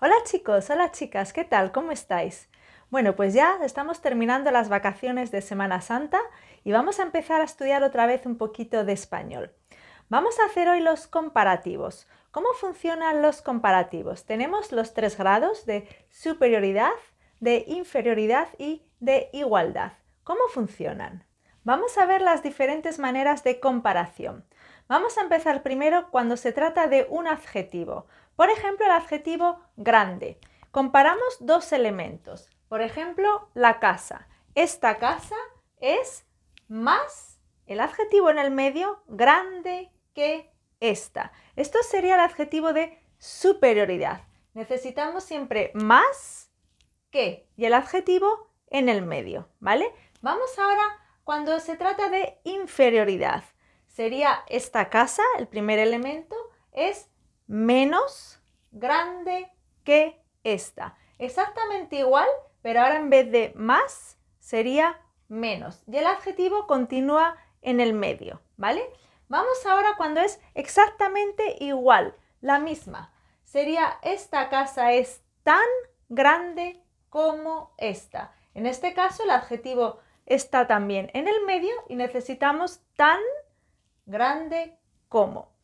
Hola chicos, hola chicas, ¿qué tal? ¿Cómo estáis? Bueno, pues ya estamos terminando las vacaciones de Semana Santa y vamos a empezar a estudiar otra vez un poquito de español. Vamos a hacer hoy los comparativos. ¿Cómo funcionan los comparativos? Tenemos los tres grados de superioridad, de inferioridad y de igualdad. ¿Cómo funcionan? Vamos a ver las diferentes maneras de comparación. Vamos a empezar primero cuando se trata de un adjetivo. Por ejemplo, el adjetivo grande. Comparamos dos elementos. Por ejemplo, la casa. Esta casa es más el adjetivo en el medio grande que esta. Esto sería el adjetivo de superioridad. Necesitamos siempre más que y el adjetivo en el medio, ¿vale? Vamos ahora cuando se trata de inferioridad. Sería esta casa, el primer elemento, es menos grande que esta. Exactamente igual, pero ahora en vez de más sería menos. Y el adjetivo continúa en el medio, ¿vale? Vamos ahora cuando es exactamente igual, la misma. Sería esta casa es tan grande como esta. En este caso el adjetivo está también en el medio y necesitamos tan grande como.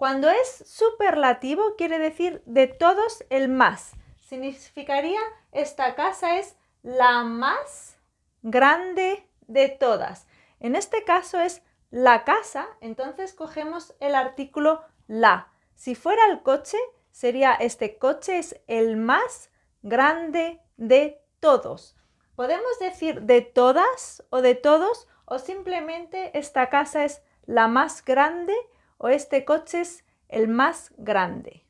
Cuando es superlativo quiere decir de todos el más. Significaría esta casa es la más grande de todas. En este caso es la casa, entonces cogemos el artículo la. Si fuera el coche, sería este coche es el más grande de todos. Podemos decir de todas o de todos o simplemente esta casa es la más grande o este coche es el más grande.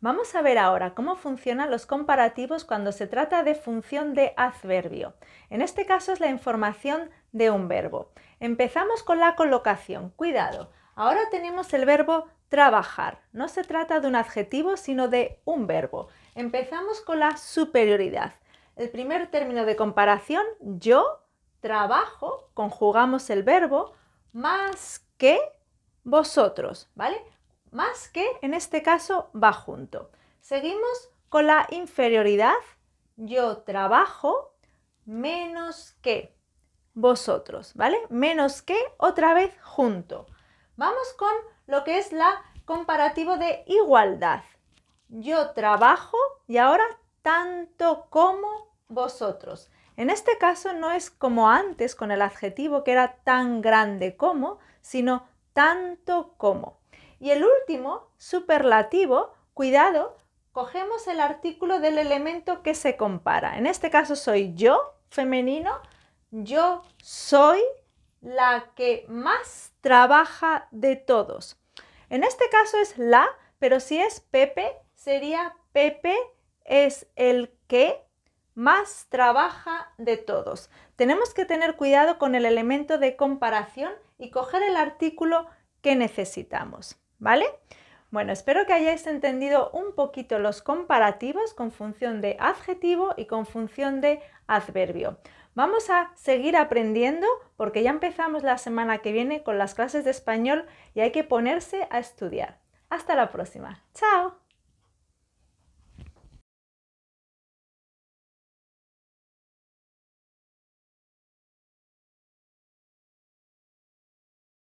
Vamos a ver ahora cómo funcionan los comparativos cuando se trata de función de adverbio. En este caso es la información de un verbo. Empezamos con la colocación. Cuidado, ahora tenemos el verbo trabajar. No se trata de un adjetivo, sino de un verbo. Empezamos con la superioridad. El primer término de comparación, yo, trabajo, conjugamos el verbo, más que vosotros, ¿vale? Más que en este caso va junto. Seguimos con la inferioridad. Yo trabajo menos que vosotros, ¿vale? Menos que otra vez junto. Vamos con lo que es la comparativo de igualdad. Yo trabajo y ahora tanto como vosotros. En este caso no es como antes con el adjetivo que era tan grande como, sino tanto como. Y el último, superlativo, cuidado, cogemos el artículo del elemento que se compara. En este caso soy yo, femenino, yo soy la que más trabaja de todos. En este caso es la, pero si es Pepe, sería Pepe es el que más trabaja de todos. Tenemos que tener cuidado con el elemento de comparación y coger el artículo que necesitamos, ¿vale? Bueno, espero que hayáis entendido un poquito los comparativos con función de adjetivo y con función de adverbio. Vamos a seguir aprendiendo porque ya empezamos la semana que viene con las clases de español y hay que ponerse a estudiar. Hasta la próxima. ¡Chao!